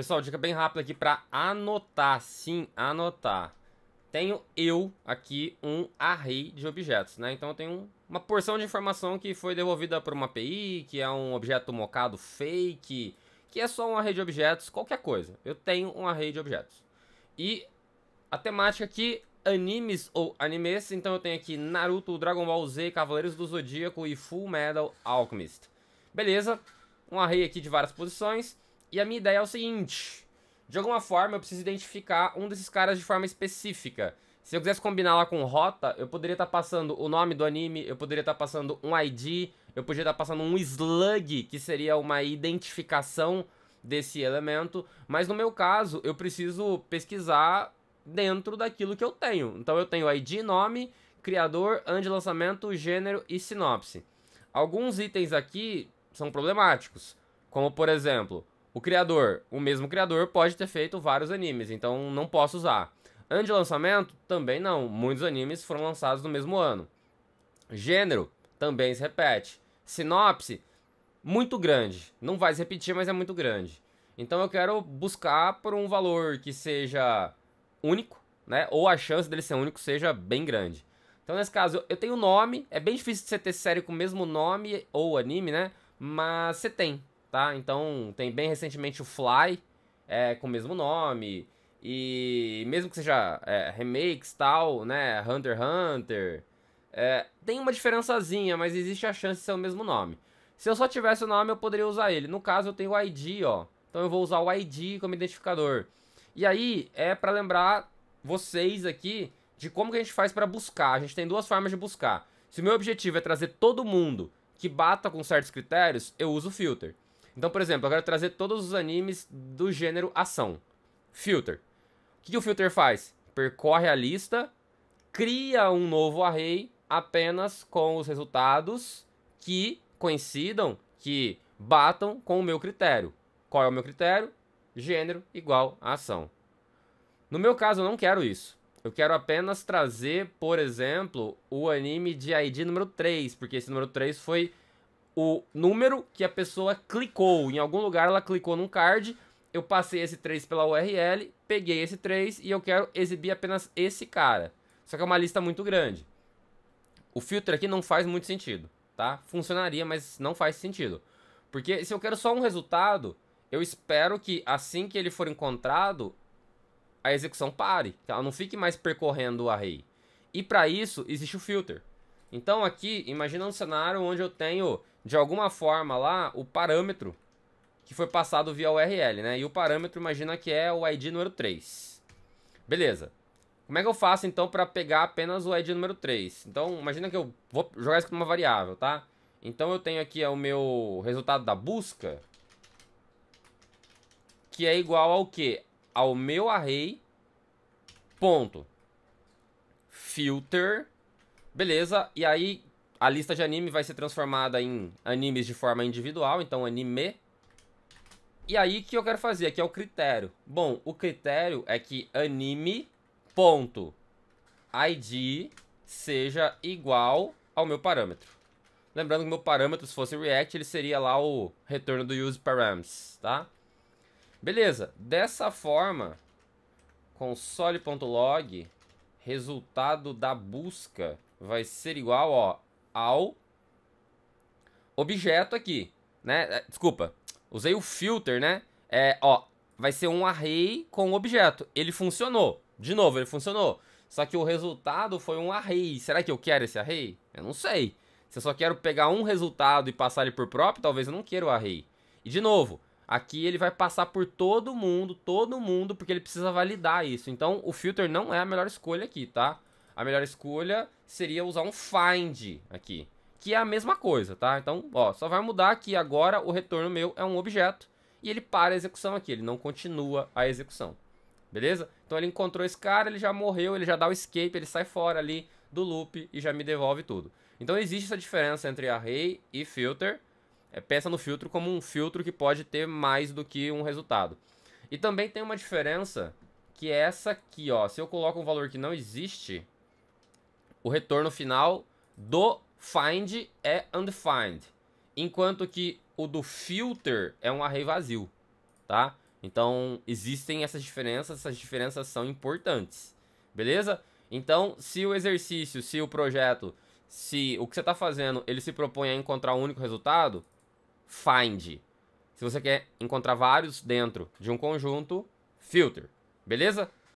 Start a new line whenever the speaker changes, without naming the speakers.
Pessoal, dica bem rápida aqui para anotar, sim, anotar. Tenho eu aqui um array de objetos, né? Então eu tenho uma porção de informação que foi devolvida por uma API, que é um objeto mocado fake, que é só um array de objetos, qualquer coisa. Eu tenho um array de objetos. E a temática aqui, animes ou animes, então eu tenho aqui Naruto, Dragon Ball Z, Cavaleiros do Zodíaco e Full Metal Alchemist. Beleza, um array aqui de várias posições. E a minha ideia é o seguinte: de alguma forma eu preciso identificar um desses caras de forma específica. Se eu quisesse combinar lá com rota, eu poderia estar tá passando o nome do anime, eu poderia estar tá passando um ID, eu poderia estar tá passando um slug, que seria uma identificação desse elemento, mas no meu caso eu preciso pesquisar dentro daquilo que eu tenho. Então eu tenho ID, nome, criador, ano de lançamento, gênero e sinopse. Alguns itens aqui são problemáticos, como por exemplo, o criador, o mesmo criador, pode ter feito vários animes, então não posso usar. Ano de lançamento? Também não. Muitos animes foram lançados no mesmo ano. Gênero? Também se repete. Sinopse? Muito grande. Não vai se repetir, mas é muito grande. Então eu quero buscar por um valor que seja único, né? Ou a chance dele ser único seja bem grande. Então, nesse caso, eu tenho nome. É bem difícil de você ter série com o mesmo nome ou anime, né? Mas você tem tá? Então tem bem recentemente o Fly, é, com o mesmo nome. E mesmo que seja é, remakes tal, né? Hunter x Hunter. É, tem uma diferençazinha, mas existe a chance de ser o mesmo nome. Se eu só tivesse o nome, eu poderia usar ele. No caso, eu tenho o ID, ó. Então eu vou usar o ID como identificador. E aí é para lembrar vocês aqui de como que a gente faz para buscar. A gente tem duas formas de buscar. Se o meu objetivo é trazer todo mundo que bata com certos critérios, eu uso o filter. Então, por exemplo, eu quero trazer todos os animes do gênero ação. Filter. O que, que o filter faz? Percorre a lista, cria um novo array apenas com os resultados que coincidam, que batam com o meu critério. Qual é o meu critério? Gênero igual a ação. No meu caso, eu não quero isso. Eu quero apenas trazer, por exemplo, o anime de ID número 3, porque esse número 3 foi o número que a pessoa clicou. Em algum lugar ela clicou num card, eu passei esse 3 pela URL, peguei esse 3 e eu quero exibir apenas esse cara. Só que é uma lista muito grande. O filtro aqui não faz muito sentido, tá? Funcionaria, mas não faz sentido. Porque se eu quero só um resultado, eu espero que assim que ele for encontrado, a execução pare, que ela não fique mais percorrendo o array. E para isso existe o filter. Então aqui, imagina um cenário onde eu tenho de alguma forma lá o parâmetro que foi passado via URL, né? E o parâmetro, imagina que é o ID número 3. Beleza. Como é que eu faço então para pegar apenas o ID número 3? Então, imagina que eu vou jogar isso como uma variável, tá? Então eu tenho aqui o meu resultado da busca, que é igual ao que? Ao meu array ponto filter, beleza? E aí a lista de anime vai ser transformada em animes de forma individual, então anime. E aí que eu quero fazer aqui é o critério. Bom, o critério é que anime ponto ID seja igual ao meu parâmetro. Lembrando que meu parâmetro, se fosse React, ele seria lá o retorno do useParams, tá? Beleza, dessa forma, console.log, resultado da busca vai ser igual, ó, ao objeto aqui, né? É, desculpa, usei o filter, né? É, ó, vai ser um array com o objeto. Ele funcionou. De novo, ele funcionou. Só que o resultado foi um array. Será que eu quero esse array? Eu não sei. Se eu só quero pegar um resultado e passar ele por próprio, talvez eu não queira o array. E de novo, aqui ele vai passar por todo mundo, todo mundo, porque ele precisa validar isso. Então, o filter não é a melhor escolha aqui, tá? a melhor escolha seria usar um find aqui, que é a mesma coisa, tá? Então, ó, só vai mudar que agora o retorno meu é um objeto e ele para a execução aqui, ele não continua a execução. Beleza? Então ele encontrou esse cara, ele já morreu, ele já dá o escape, ele sai fora ali do loop e já me devolve tudo. Então existe essa diferença entre array e filter. É, pensa no filtro como um filtro que pode ter mais do que um resultado. E também tem uma diferença que é essa aqui, ó. Se eu coloco um valor que não existe, o retorno final do find é undefined, enquanto que o do filter é um array vazio, tá? Então, existem essas diferenças, essas diferenças são importantes, beleza? Então, se o exercício, se o projeto, se o que você está fazendo, ele se propõe a encontrar um único resultado, find. Se você quer encontrar vários dentro de um conjunto, filter, beleza?